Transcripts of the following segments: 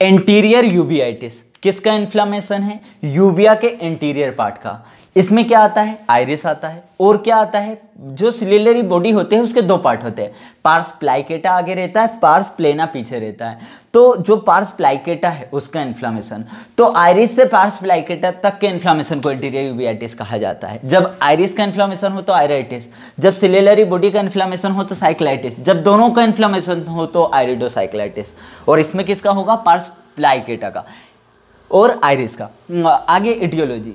anterior यूबीआइटिस किसका inflammation है यूबिया के एंटीरियर पार्ट का इसमें क्या आता है आयरिस आता है और क्या आता है जो सिलेलरी बॉडी होते हैं उसके दो पार्ट होते हैं पार्स प्लाइकेटा आगे रहता है पार्स प्लेना पीछे रहता है तो जो पार्स प्लाइकेटा है उसका इन्फ्लामेशन तो आयरिस से पार्स प्लाइकेटा तक के इन्फ्लामेशन को इंटीरियर यूबियाटिस कहा जाता है जब आयरिस का इन्फ्लामेशन हो तो आयराइटिस जब सिलेलरी बॉडी का इन्फ्लामेशन हो तो साइक्लाइटिस जब दोनों का इन्फ्लामेशन हो तो आयरिडोसाइक्लाइटिस और इसमें किसका होगा पार्स प्लाइकेटा का और आयरिस का आगे इडियोलॉजी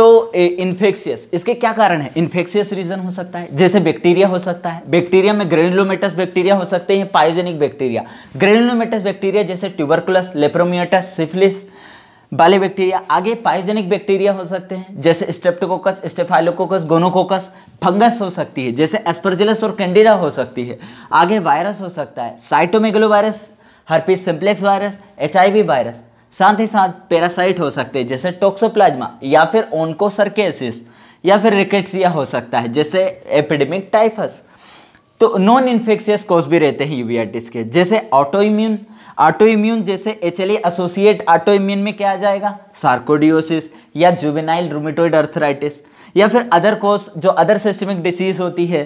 तो इन्फेक्शियस इसके क्या कारण है इन्फेक्शियस रीजन हो सकता है जैसे बैक्टीरिया हो सकता है बैक्टीरिया में ग्रेनुलोमेटस बैक्टीरिया हो सकते हैं पायोजेनिक बैक्टीरिया ग्रेनुलोमेटस बैक्टीरिया जैसे ट्यूबरकुलस लेप्रोमियोटस सिफिलिस वाले बैक्टीरिया आगे पायोजेनिक बैक्टीरिया हो सकते हैं जैसे स्टेप्टोकोकस स्टेफाइलोकोकस गोनोकोकस फंगस हो सकती है जैसे एस्परजिलस और कैंडिडा हो सकती है आगे वायरस हो सकता है cytomegalo virus herpes simplex virus H virus साथ ही साथ पैरासाइट हो सकते हैं जैसे टोक्सोप्लाज्मा या फिर ओनकोसरकेसिस या फिर रिकेट्सिया हो सकता है जैसे एपिडेमिक टाइफस तो नॉन इन्फेक्शियस कोज भी रहते हैं यूवीआरटीस के जैसे ऑटो इम्यून ऑटो इम्यून जैसे H L associate auto immune में क्या आ जाएगा सार्कोडियोसिस या जुबेनाइल रूमेटोइड अर्थराइटिस या फिर अदर कोस जो अदर सिस्टमिक डिसीज होती है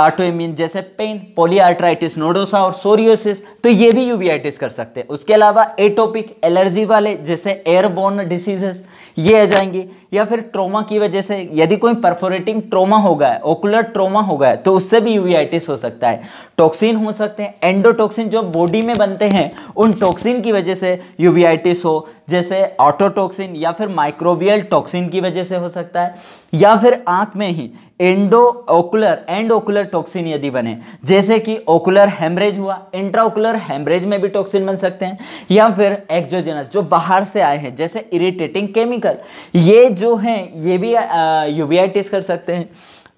ऑटो इम्यून जैसे पेन पोलियाट्राइटिस नोडोसा और सोरियोसिस तो ये भी यूबियाइटिस कर सकते हैं उसके अलावा एटोपिक एलर्जी वाले जैसे एयरबोर्न डिसीजेस ये आ जाएंगे या फिर ट्रोमा की वजह से यदि कोई परफोरेटिंग ट्रोमा हो गया है ओकुलर ट्रोमा हो गया है तो उससे भी यूवीआईटिस हो सकता है टॉक्सिन हो सकते हैं एंडोटॉक्सिन जो बॉडी में बनते हैं उन टॉक्सिन की वजह से यूवीआईटिस हो जैसे ऑटोटॉक्सिन या फिर माइक्रोबियल टॉक्सिन की वजह से हो सकता है या फिर आंख में ही endo ocular and ocular toxin यदि बने जैसे कि ओकुलर हेमरेज हुआ इंट्राओकुलर हेमरेज में भी टॉक्सिन बन सकते हैं या फिर एक्जोजेनस जो बाहर से आए हैं जैसे इरिटेटिंग केमिकल ये जो हैं ये भी यूवीआईटिस कर सकते हैं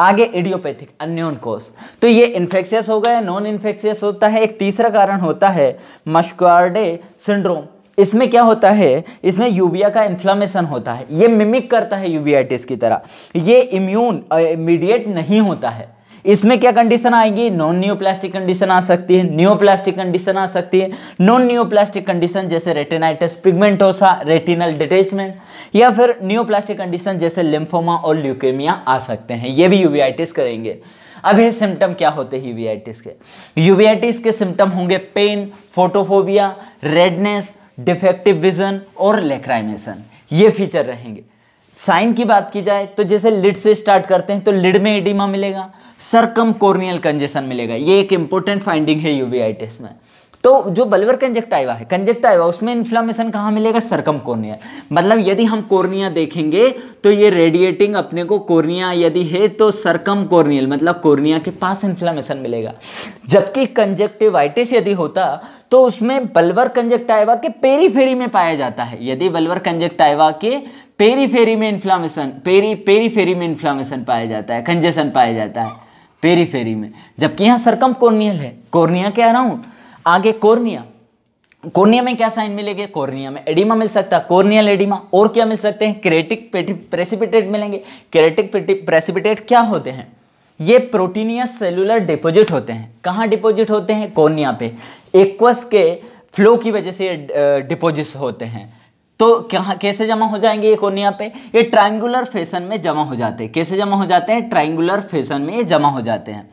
आगे इडियोपैथिक अन्योन कोस तो ये इन्फेक्शियस हो गया नॉन इन्फेक्शियस होता है एक तीसरा कारण होता है मस्क्वार्डे सिंड्रोम इसमें क्या होता है इसमें यूबिया का इन्फ्लामेशन होता है ये मिमिक करता है यूबियाइटिस की तरह ये इम्यून इमीडिएट नहीं होता है इसमें क्या कंडीशन आएगी नॉन न्यूप्लास्टिक कंडीशन आ सकती है न्यूप्लास्टिक कंडीशन आ सकती है नॉन न्यूप्लास्टिक कंडीशन जैसे रेटेनाइटिस पिगमेंटोसा रेटिनल डिटेचमेंट या फिर न्यूप्लास्टिक कंडीशन जैसे लिम्फोमा और ल्यूकेमिया आ सकते हैं ये भी यूवीआइटिस करेंगे अब ये सिम्टम क्या होते हैं यूवीआइटिस के यूबियाटिस के सिम्टम होंगे pain photophobia redness defective vision और लेक्राइमेशन ये फीचर रहेंगे साइन की बात की जाए तो जैसे लिड से स्टार्ट करते हैं तो लिड में एडिमा मिलेगा सरकम कॉर्नियल कंजेशन मिलेगा ये एक इंपॉर्टेंट फाइंडिंग है यूबीआई टेस्ट में तो जो बल्वर कंजेक्टाइवा है कंजेक्टाइवा उसमें इन्फ्लामेशन कहाँ मिलेगा सरकम कोर्निया मतलब यदि हम कोर्निया देखेंगे तो ये रेडिएटिंग अपने को कोर्निया यदि है तो सरकम कोर्नियल मतलब कोर्निया के पास इन्फ्लामेशन मिलेगा जबकि कंजेक्टिवाइटिस यदि होता तो उसमें बल्वर कंजेक्टाइवा के पेरीफेरी में पाया जाता है यदि बल्वर कंजेक्टाइवा के पेरीफेरी में इन्फ्लामेशन पेरी पेरीफेरी में इन्फ्लामेशन पाया जाता है कंजेशन पाया जाता है पेरीफेरी में जबकि यहाँ सरकम कोर्नियल है कोर्निया कह रहा हूँ आगे कोर्निया कोर्निया में क्या साइन मिलेंगे कोर्निया में एडिमा मिल सकता है कोर्नियल एडिमा और क्या मिल सकते हैं क्रेटिक प्रेसिपिटेट मिलेंगे क्रेटिक प्रेसिपिटेट क्या होते हैं ये प्रोटीनियस सेलुलर डिपोजिट होते हैं कहाँ डिपोजिट होते हैं कोर्निया पे एक्वस के फ्लो की वजह से ये डिपोजिट होते हैं तो क्या कैसे जमा हो जाएंगे ये कोर्निया पे ये ट्राइंगुलर फैशन में जमा हो जाते हैं कैसे जमा हो जाते हैं ट्राइंगुलर फैशन में ये जमा हो जाते हैं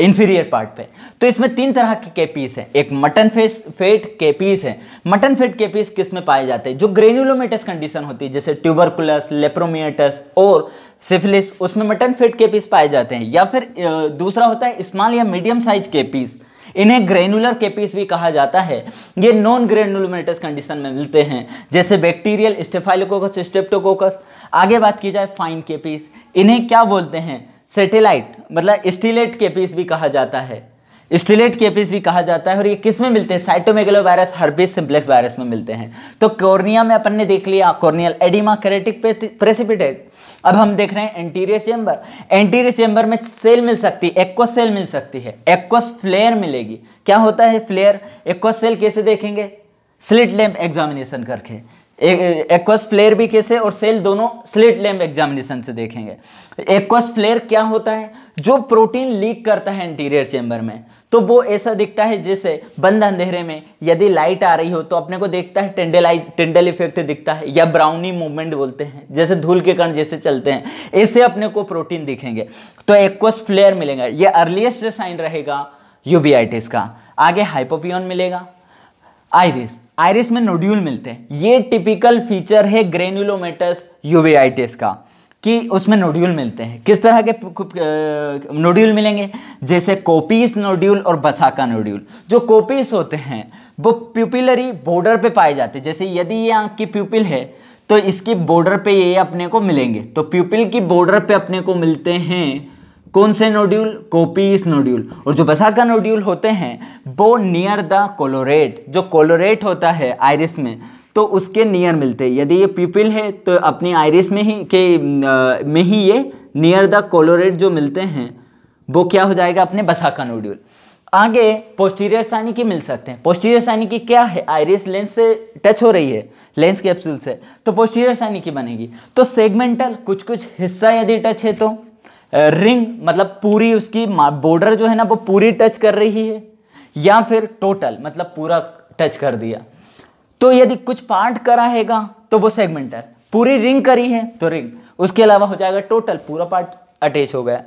इन्फीरियर पार्ट पे तो इसमें तीन तरह के केपीस हैं एक मटन फेस फेट केपीस हैं मटन फेट केपीस किस में पाए जाते हैं जो ग्रेन्यूलोमेटस कंडीशन होती है जैसे ट्यूबरकुलस लेप्रोमियटस और सिफिलिस उसमें मटन फेट केपीस पाए जाते हैं या फिर दूसरा होता है स्मॉल या मीडियम साइज केपीस इन्हें ग्रेनुलर केपीस भी कहा जाता है ये नॉन ग्रेनुलोमेटस कंडीशन में मिलते हैं जैसे बैक्टीरियल स्टेफाइलोकोकस स्टेप्टोकोकस आगे बात की जाए फाइन केपीस इन्हें क्या बोलते हैं सेटेलाइट मतलब स्टीलेट केपीस भी कहा जाता है स्टिलेट पीस भी कहा जाता है और ये किस में मिलते हैं cytomegalo virus herpes simplex virus में मिलते हैं तो कॉर्निया में अपन ने देख लिया कॉर्नियल एडिमा करेटिक प्रेसिपिटेट अब हम देख रहे हैं एंटीरियर चेंबर एंटीरियर चेंबर में सेल मिल सकती है एक्वस सेल मिल सकती है एक्वस फ्लेयर मिलेगी क्या होता है फ्लेयर एक्वस सेल कैसे देखेंगे स्लिट लैम्प एग्जामिनेशन करके एक्वस फ्लेयर भी कैसे और सेल दोनों स्लिट लैम्प एग्जामिनेशन से देखेंगे एक्वस फ्लेयर क्या होता है जो प्रोटीन लीक करता है इंटीरियर चेंबर में तो वो ऐसा दिखता है जैसे बंद अंधेरे में यदि लाइट आ रही हो तो अपने को देखता है टेंडेलाइज टेंडल इफेक्ट दिखता है या ब्राउनी मूवमेंट बोलते हैं जैसे धूल के कण जैसे चलते हैं ऐसे अपने को प्रोटीन दिखेंगे तो एक्वस फ्लेयर मिलेगा ये अर्लीस्ट साइन रहेगा यूबीआईटिस का आगे हाइपोपियन मिलेगा आयरिस आयरिस में नोड्यूल मिलते हैं ये टिपिकल फीचर है ग्रेन्यूलोमेटस यूवीआइटिस का कि उसमें नोड्यूल मिलते हैं किस तरह के नोड्यूल मिलेंगे जैसे कोपीस नोड्यूल और बसाका नोड्यूल जो कोपीस होते हैं वो प्यूपिलरी बॉर्डर पे पाए जाते हैं जैसे यदि ये आँख की प्यूपिल है तो इसकी बॉर्डर पे ये अपने को मिलेंगे तो प्यूपिल की बॉर्डर पे अपने को मिलते हैं कौन से नोड्यूल कोपीस नोड्यूल और जो बसाका नोड्यूल होते हैं वो नियर द कोलोरेट जो कोलोरेट होता है आयरिस में तो उसके नियर मिलते हैं यदि ये पीपल है तो अपनी आयरिस में ही के आ, में ही ये नियर द कोलोरेट जो मिलते हैं वो क्या हो जाएगा अपने बसाका नोड्यूल आगे पोस्टीरियर सानी की मिल सकते हैं पोस्टीरियर सानी की क्या है आयरिस लेंस से टच हो रही है लेंस कैप्सूल से तो पोस्टीरियर सानी की बनेगी तो सेगमेंटल कुछ कुछ हिस्सा यदि टच है तो रिंग मतलब पूरी उसकी बॉर्डर जो है ना वो पूरी टच कर रही है या फिर टोटल मतलब पूरा टच कर दिया तो यदि कुछ पार्ट करा हैगा तो वो सेगमेंटल पूरी रिंग करी है तो रिंग उसके अलावा हो जाएगा टोटल पूरा पार्ट अटैच हो गया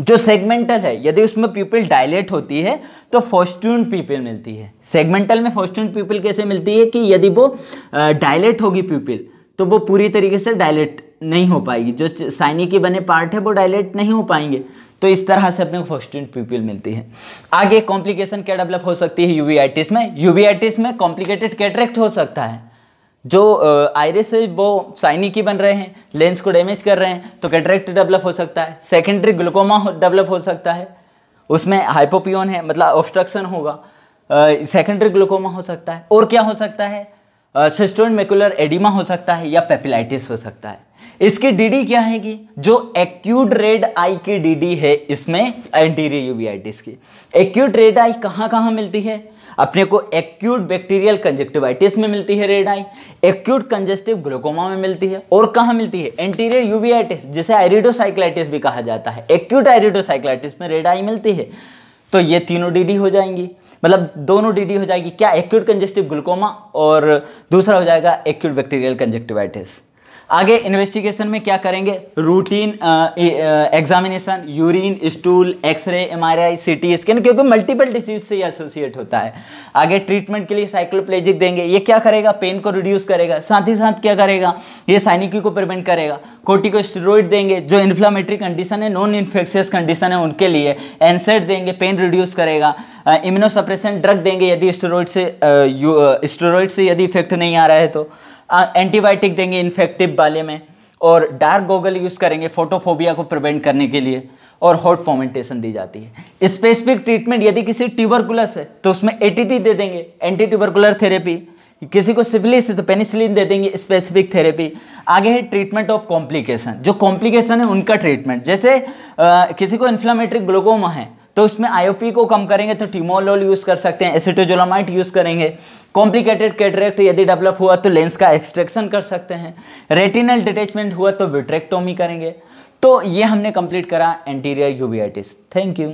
जो सेगमेंटल है यदि उसमें पीपल डायलेट होती है तो फोस्टून पीपल मिलती है सेगमेंटल में फोस्टून पीपल कैसे मिलती है कि यदि वो डायलेट होगी पीपल तो वो पूरी तरीके से डायलेट नहीं हो पाएगी जो साइनी के बने पार्ट है वो डायलेट नहीं हो पाएंगे तो इस तरह से अपने फोस्टेंट पीपल मिलती है आगे कॉम्प्लिकेशन क्या डेवलप हो सकती है यूवीआईटिस में यूवीआईटिस में कॉम्प्लिकेटेड कैटरेक्ट हो सकता है जो आयरिस है वो साइनी की बन रहे हैं लेंस को डैमेज कर रहे हैं तो कैटरेक्ट डेवलप हो सकता है सेकेंडरी ग्लूकोमा डेवलप हो सकता है उसमें हाइपोपियोन है मतलब ऑब्स्ट्रक्शन होगा सेकेंडरी ग्लूकोमा हो सकता है और क्या हो सकता है सिस्टोन मेकुलर एडिमा हो सकता है या पेपिलाइटिस हो सकता है इसकी डीडी क्या है कि जो एक्यूट रेड आई की डीडी है इसमें एंटीरियर यूबीआईटिस की एक्यूट रेड आई कहाँ कहाँ मिलती है अपने को एक्यूट बैक्टीरियल कंजेक्टिवाइटिस में मिलती है red eye acute congestive glaucoma में मिलती है और कहाँ मिलती है एंटीरियर यूबीआईटिस जिसे आयरिडोसाइक्लाइटिस भी कहा जाता है एक्यूट आयरिडोसाइक्लाइटिस में रेड आई मिलती है तो ये तीनों डीडी हो जाएंगी मतलब दोनों डीडी हो जाएगी क्या एक्यूट कंजेस्टिव ग्लूकोमा और दूसरा हो जाएगा एक्यूट बैक्टीरियल कंजेक्टिवाइटिस आगे इन्वेस्टिगेशन में क्या करेंगे routine examination urine stool X-ray M R I C T scan क्योंकि मल्टीपल डिसीज से एसोसिएट होता है आगे ट्रीटमेंट के लिए साइक्लोप्लेजिक देंगे ये क्या करेगा पेन को रिड्यूस करेगा साथ ही साथ क्या करेगा ये साइनिकी को प्रिवेंट करेगा कोर्टिकोस्टेरॉइड देंगे जो इन्फ्लामेटरी कंडीशन है नॉन इन्फेक्शियस कंडीशन है उनके लिए एनसेट देंगे पेन रिड्यूस करेगा इम्यूनोसप्रेशन uh, ड्रग देंगे यदि स्टेरॉइड से स्टेरॉइड uh, uh, से यदि इफेक्ट नहीं आ रहा है तो एंटीबायोटिक देंगे इन्फेक्टिव वाले में और डार्क गोगल यूज़ करेंगे फोटोफोबिया को प्रिवेंट करने के लिए और हॉट फॉमेंटेशन दी जाती है स्पेसिफिक ट्रीटमेंट यदि किसी ट्यूबरकुलस है तो उसमें एटीटी दे देंगे एंटी ट्यूबरकुलर थेरेपी किसी को सिविलिस है तो पेनिसिलिन दे देंगे स्पेसिफिक थेरेपी आगे है ट्रीटमेंट ऑफ कॉम्प्लिकेशन जो कॉम्प्लिकेशन है उनका ट्रीटमेंट जैसे आ, किसी को इन्फ्लामेटरी ग्लोकोमा है तो उसमें आईओपी को कम करेंगे तो टीमोलोल यूज़ कर सकते हैं एसिटोजोलामाइट यूज़ करेंगे कॉम्प्लिकेटेड कैटरेक्ट यदि डेवलप हुआ तो लेंस का एक्सट्रैक्शन कर सकते हैं रेटिनल डिटेचमेंट हुआ तो विट्रेक्टोमी करेंगे तो ये हमने कंप्लीट करा एंटीरियर यूबियाटिस थैंक यू